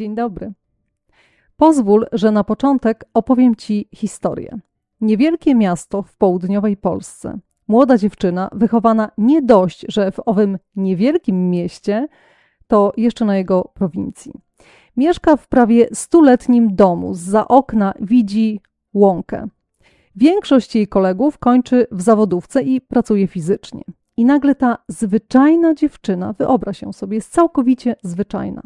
Dzień dobry. Pozwól, że na początek opowiem Ci historię. Niewielkie miasto w południowej Polsce. Młoda dziewczyna, wychowana nie dość, że w owym niewielkim mieście, to jeszcze na jego prowincji. Mieszka w prawie stuletnim domu, za okna widzi łąkę. Większość jej kolegów kończy w zawodówce i pracuje fizycznie. I nagle ta zwyczajna dziewczyna, wyobraź ją sobie, jest całkowicie zwyczajna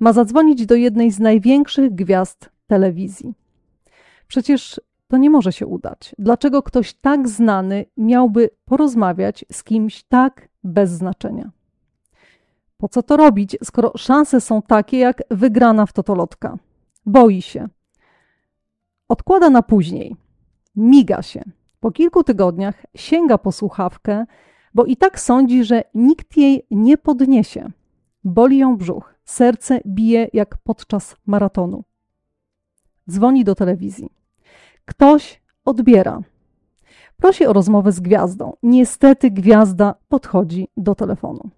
ma zadzwonić do jednej z największych gwiazd telewizji. Przecież to nie może się udać. Dlaczego ktoś tak znany miałby porozmawiać z kimś tak bez znaczenia? Po co to robić, skoro szanse są takie jak wygrana w totolotka? Boi się. Odkłada na później. Miga się. Po kilku tygodniach sięga po słuchawkę, bo i tak sądzi, że nikt jej nie podniesie. Boli ją brzuch. Serce bije jak podczas maratonu. Dzwoni do telewizji. Ktoś odbiera. Prosi o rozmowę z gwiazdą. Niestety gwiazda podchodzi do telefonu.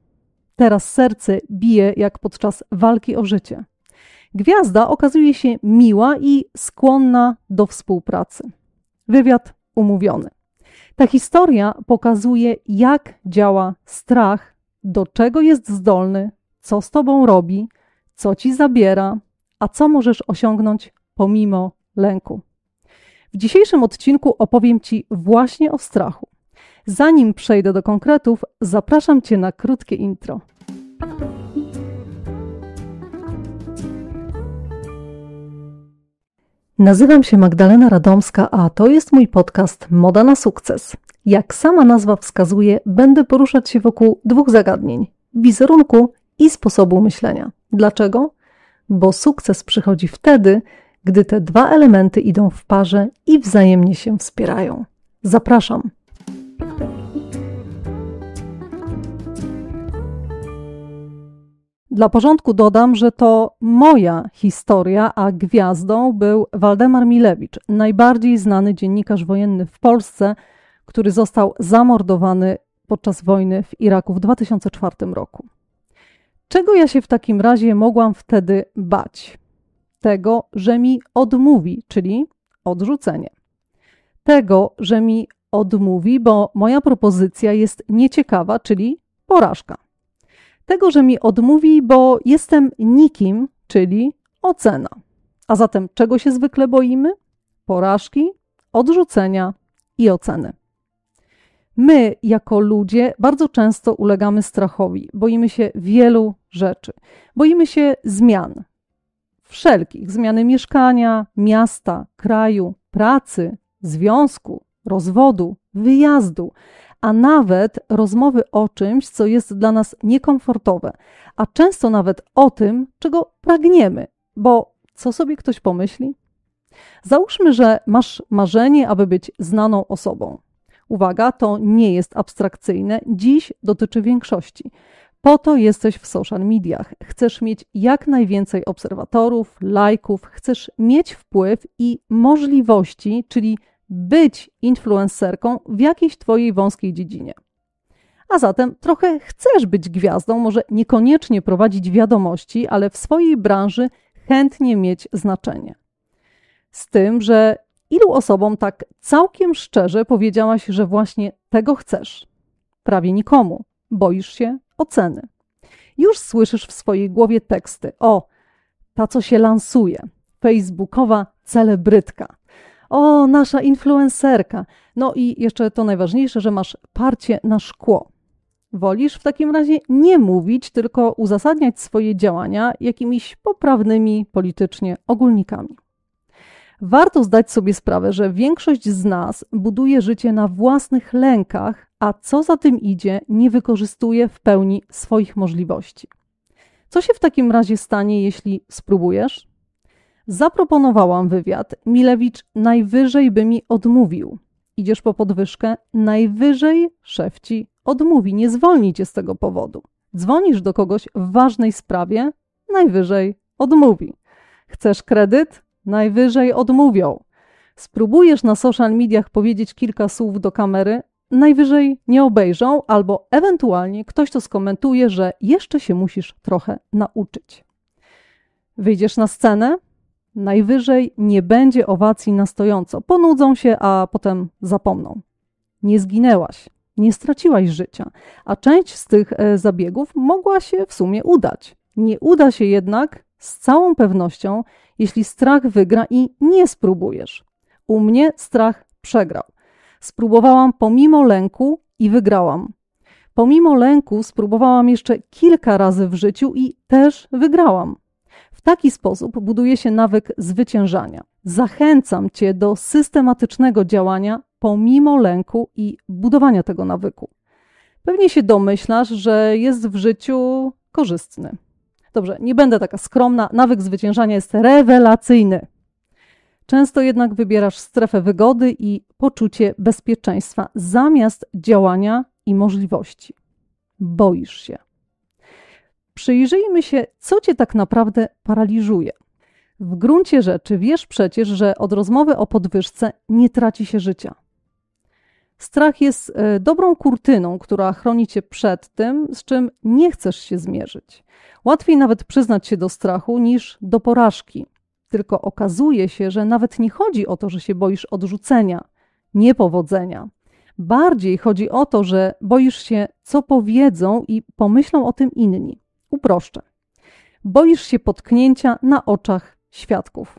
Teraz serce bije jak podczas walki o życie. Gwiazda okazuje się miła i skłonna do współpracy. Wywiad umówiony. Ta historia pokazuje, jak działa strach, do czego jest zdolny co z tobą robi, co ci zabiera, a co możesz osiągnąć pomimo lęku. W dzisiejszym odcinku opowiem ci właśnie o strachu. Zanim przejdę do konkretów, zapraszam cię na krótkie intro. Nazywam się Magdalena Radomska, a to jest mój podcast Moda na sukces. Jak sama nazwa wskazuje, będę poruszać się wokół dwóch zagadnień: wizerunku i sposobu myślenia. Dlaczego? Bo sukces przychodzi wtedy, gdy te dwa elementy idą w parze i wzajemnie się wspierają. Zapraszam! Dla porządku dodam, że to moja historia, a gwiazdą był Waldemar Milewicz, najbardziej znany dziennikarz wojenny w Polsce, który został zamordowany podczas wojny w Iraku w 2004 roku. Czego ja się w takim razie mogłam wtedy bać? Tego, że mi odmówi, czyli odrzucenie. Tego, że mi odmówi, bo moja propozycja jest nieciekawa, czyli porażka. Tego, że mi odmówi, bo jestem nikim, czyli ocena. A zatem czego się zwykle boimy? Porażki, odrzucenia i oceny. My, jako ludzie, bardzo często ulegamy strachowi. Boimy się wielu rzeczy. Boimy się zmian. Wszelkich zmiany mieszkania, miasta, kraju, pracy, związku, rozwodu, wyjazdu, a nawet rozmowy o czymś, co jest dla nas niekomfortowe, a często nawet o tym, czego pragniemy, bo co sobie ktoś pomyśli? Załóżmy, że masz marzenie, aby być znaną osobą. Uwaga, to nie jest abstrakcyjne, dziś dotyczy większości. Po to jesteś w social mediach. Chcesz mieć jak najwięcej obserwatorów, lajków, chcesz mieć wpływ i możliwości, czyli być influencerką w jakiejś Twojej wąskiej dziedzinie. A zatem trochę chcesz być gwiazdą, może niekoniecznie prowadzić wiadomości, ale w swojej branży chętnie mieć znaczenie. Z tym, że Ilu osobom tak całkiem szczerze powiedziałaś, że właśnie tego chcesz? Prawie nikomu. Boisz się oceny. Już słyszysz w swojej głowie teksty. O, ta co się lansuje. Facebookowa celebrytka. O, nasza influencerka. No i jeszcze to najważniejsze, że masz parcie na szkło. Wolisz w takim razie nie mówić, tylko uzasadniać swoje działania jakimiś poprawnymi politycznie ogólnikami. Warto zdać sobie sprawę, że większość z nas buduje życie na własnych lękach, a co za tym idzie, nie wykorzystuje w pełni swoich możliwości. Co się w takim razie stanie, jeśli spróbujesz? Zaproponowałam wywiad. Milewicz najwyżej by mi odmówił. Idziesz po podwyżkę, najwyżej szef ci odmówi, nie zwolni cię z tego powodu. Dzwonisz do kogoś w ważnej sprawie, najwyżej odmówi. Chcesz kredyt? najwyżej odmówią. Spróbujesz na social mediach powiedzieć kilka słów do kamery, najwyżej nie obejrzą, albo ewentualnie ktoś to skomentuje, że jeszcze się musisz trochę nauczyć. Wyjdziesz na scenę, najwyżej nie będzie owacji na stojąco, ponudzą się, a potem zapomną. Nie zginęłaś, nie straciłaś życia, a część z tych e, zabiegów mogła się w sumie udać. Nie uda się jednak z całą pewnością jeśli strach wygra i nie spróbujesz. U mnie strach przegrał. Spróbowałam pomimo lęku i wygrałam. Pomimo lęku spróbowałam jeszcze kilka razy w życiu i też wygrałam. W taki sposób buduje się nawyk zwyciężania. Zachęcam Cię do systematycznego działania pomimo lęku i budowania tego nawyku. Pewnie się domyślasz, że jest w życiu korzystny. Dobrze, nie będę taka skromna, nawyk zwyciężania jest rewelacyjny. Często jednak wybierasz strefę wygody i poczucie bezpieczeństwa zamiast działania i możliwości. Boisz się. Przyjrzyjmy się, co cię tak naprawdę paraliżuje. W gruncie rzeczy wiesz przecież, że od rozmowy o podwyżce nie traci się życia. Strach jest e, dobrą kurtyną, która chroni cię przed tym, z czym nie chcesz się zmierzyć. Łatwiej nawet przyznać się do strachu niż do porażki. Tylko okazuje się, że nawet nie chodzi o to, że się boisz odrzucenia, niepowodzenia. Bardziej chodzi o to, że boisz się, co powiedzą i pomyślą o tym inni. Uproszczę. Boisz się potknięcia na oczach świadków.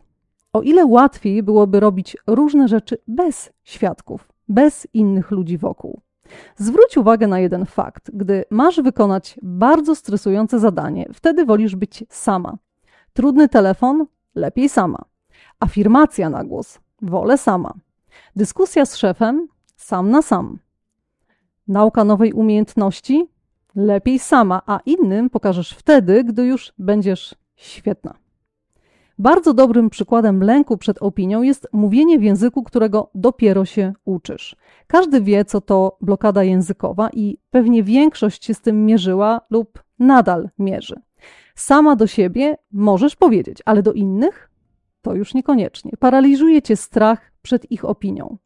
O ile łatwiej byłoby robić różne rzeczy bez świadków bez innych ludzi wokół. Zwróć uwagę na jeden fakt. Gdy masz wykonać bardzo stresujące zadanie, wtedy wolisz być sama. Trudny telefon lepiej sama. Afirmacja na głos wolę sama. Dyskusja z szefem sam na sam. Nauka nowej umiejętności lepiej sama, a innym pokażesz wtedy, gdy już będziesz świetna. Bardzo dobrym przykładem lęku przed opinią jest mówienie w języku, którego dopiero się uczysz. Każdy wie, co to blokada językowa i pewnie większość się z tym mierzyła lub nadal mierzy. Sama do siebie możesz powiedzieć, ale do innych to już niekoniecznie. Paraliżuje cię strach przed ich opinią.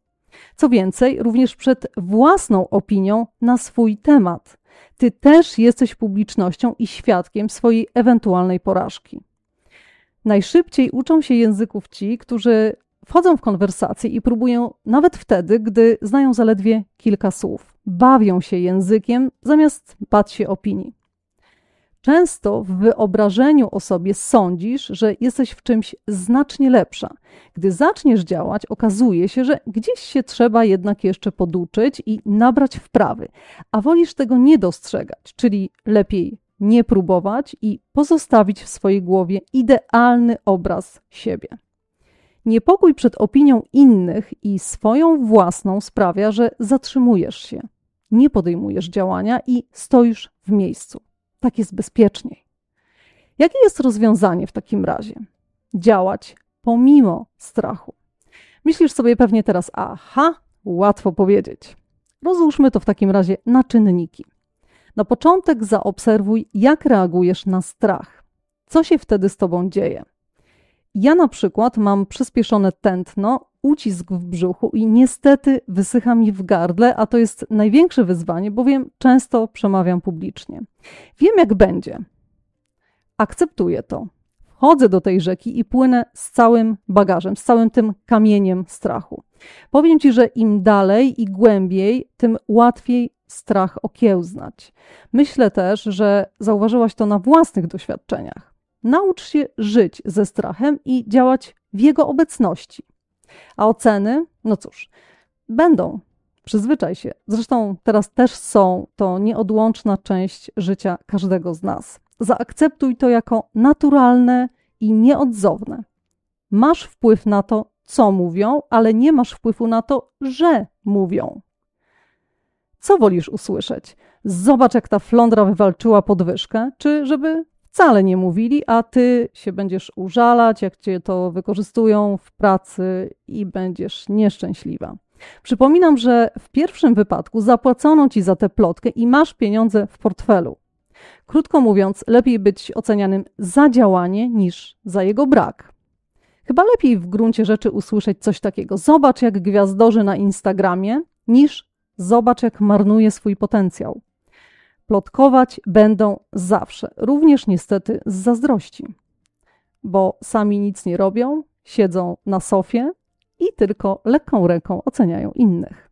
Co więcej, również przed własną opinią na swój temat. Ty też jesteś publicznością i świadkiem swojej ewentualnej porażki. Najszybciej uczą się języków ci, którzy wchodzą w konwersacje i próbują nawet wtedy, gdy znają zaledwie kilka słów. Bawią się językiem zamiast bać się opinii. Często w wyobrażeniu o sobie sądzisz, że jesteś w czymś znacznie lepsza. Gdy zaczniesz działać, okazuje się, że gdzieś się trzeba jednak jeszcze poduczyć i nabrać wprawy, a wolisz tego nie dostrzegać, czyli lepiej nie próbować i pozostawić w swojej głowie idealny obraz siebie. Niepokój przed opinią innych i swoją własną sprawia, że zatrzymujesz się, nie podejmujesz działania i stoisz w miejscu. Tak jest bezpieczniej. Jakie jest rozwiązanie w takim razie? Działać pomimo strachu. Myślisz sobie pewnie teraz, aha, łatwo powiedzieć. Rozłóżmy to w takim razie na czynniki. Na początek zaobserwuj, jak reagujesz na strach. Co się wtedy z tobą dzieje? Ja na przykład mam przyspieszone tętno, ucisk w brzuchu i niestety wysycha mi w gardle, a to jest największe wyzwanie, bowiem często przemawiam publicznie. Wiem, jak będzie. Akceptuję to. Chodzę do tej rzeki i płynę z całym bagażem, z całym tym kamieniem strachu. Powiem ci, że im dalej i głębiej, tym łatwiej strach okiełznać. Myślę też, że zauważyłaś to na własnych doświadczeniach. Naucz się żyć ze strachem i działać w jego obecności. A oceny, no cóż, będą. Przyzwyczaj się. Zresztą teraz też są, to nieodłączna część życia każdego z nas. Zaakceptuj to jako naturalne i nieodzowne. Masz wpływ na to, co mówią, ale nie masz wpływu na to, że mówią. Co wolisz usłyszeć? Zobacz, jak ta flądra wywalczyła podwyżkę, czy żeby wcale nie mówili, a ty się będziesz użalać, jak cię to wykorzystują w pracy i będziesz nieszczęśliwa. Przypominam, że w pierwszym wypadku zapłacono ci za tę plotkę i masz pieniądze w portfelu. Krótko mówiąc, lepiej być ocenianym za działanie niż za jego brak. Chyba lepiej w gruncie rzeczy usłyszeć coś takiego: Zobacz, jak gwiazdorzy na Instagramie, niż Zobacz, jak marnuje swój potencjał. Plotkować będą zawsze, również niestety z zazdrości, bo sami nic nie robią, siedzą na sofie i tylko lekką ręką oceniają innych.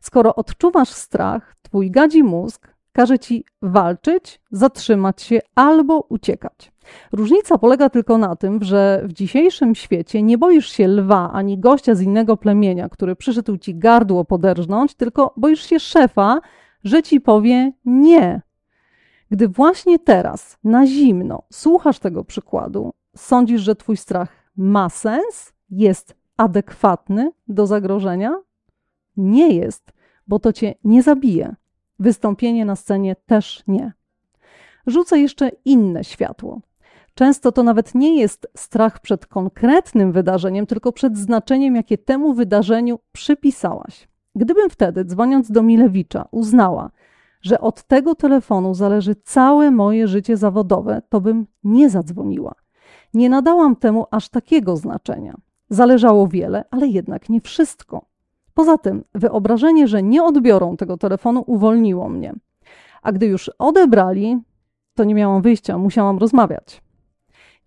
Skoro odczuwasz strach, twój gadzi mózg każe ci walczyć, zatrzymać się albo uciekać. Różnica polega tylko na tym, że w dzisiejszym świecie nie boisz się lwa ani gościa z innego plemienia, który przyszedł ci gardło poderżnąć, tylko boisz się szefa, że ci powie nie. Gdy właśnie teraz, na zimno, słuchasz tego przykładu, sądzisz, że twój strach ma sens, jest adekwatny do zagrożenia? Nie jest, bo to cię nie zabije. Wystąpienie na scenie też nie. Rzucę jeszcze inne światło. Często to nawet nie jest strach przed konkretnym wydarzeniem, tylko przed znaczeniem, jakie temu wydarzeniu przypisałaś. Gdybym wtedy, dzwoniąc do Milewicza, uznała, że od tego telefonu zależy całe moje życie zawodowe, to bym nie zadzwoniła. Nie nadałam temu aż takiego znaczenia. Zależało wiele, ale jednak nie wszystko. Poza tym, wyobrażenie, że nie odbiorą tego telefonu, uwolniło mnie. A gdy już odebrali, to nie miałam wyjścia, musiałam rozmawiać.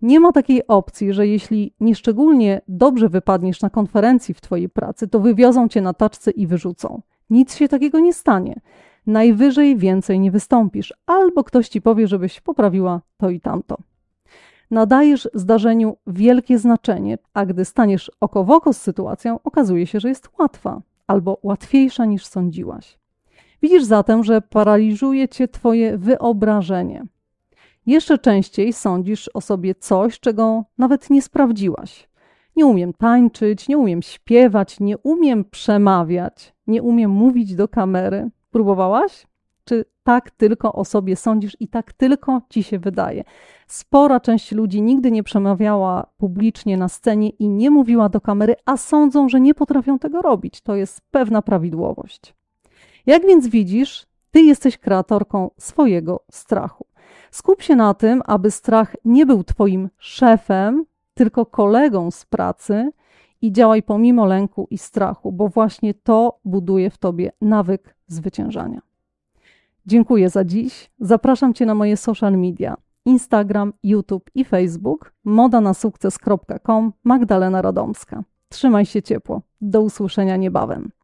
Nie ma takiej opcji, że jeśli nieszczególnie dobrze wypadniesz na konferencji w Twojej pracy, to wywiozą Cię na taczce i wyrzucą. Nic się takiego nie stanie. Najwyżej więcej nie wystąpisz, albo ktoś Ci powie, żebyś poprawiła to i tamto. Nadajesz zdarzeniu wielkie znaczenie, a gdy staniesz oko w oko z sytuacją, okazuje się, że jest łatwa albo łatwiejsza niż sądziłaś. Widzisz zatem, że paraliżuje cię Twoje wyobrażenie. Jeszcze częściej sądzisz o sobie coś, czego nawet nie sprawdziłaś. Nie umiem tańczyć, nie umiem śpiewać, nie umiem przemawiać, nie umiem mówić do kamery. Próbowałaś? Czy tak tylko o sobie sądzisz i tak tylko ci się wydaje? Spora część ludzi nigdy nie przemawiała publicznie na scenie i nie mówiła do kamery, a sądzą, że nie potrafią tego robić. To jest pewna prawidłowość. Jak więc widzisz, ty jesteś kreatorką swojego strachu. Skup się na tym, aby strach nie był Twoim szefem, tylko kolegą z pracy i działaj pomimo lęku i strachu, bo właśnie to buduje w Tobie nawyk zwyciężania. Dziękuję za dziś. Zapraszam Cię na moje social media: Instagram, YouTube i Facebook. Moda na sukces.com Magdalena Radomska. Trzymaj się ciepło. Do usłyszenia niebawem.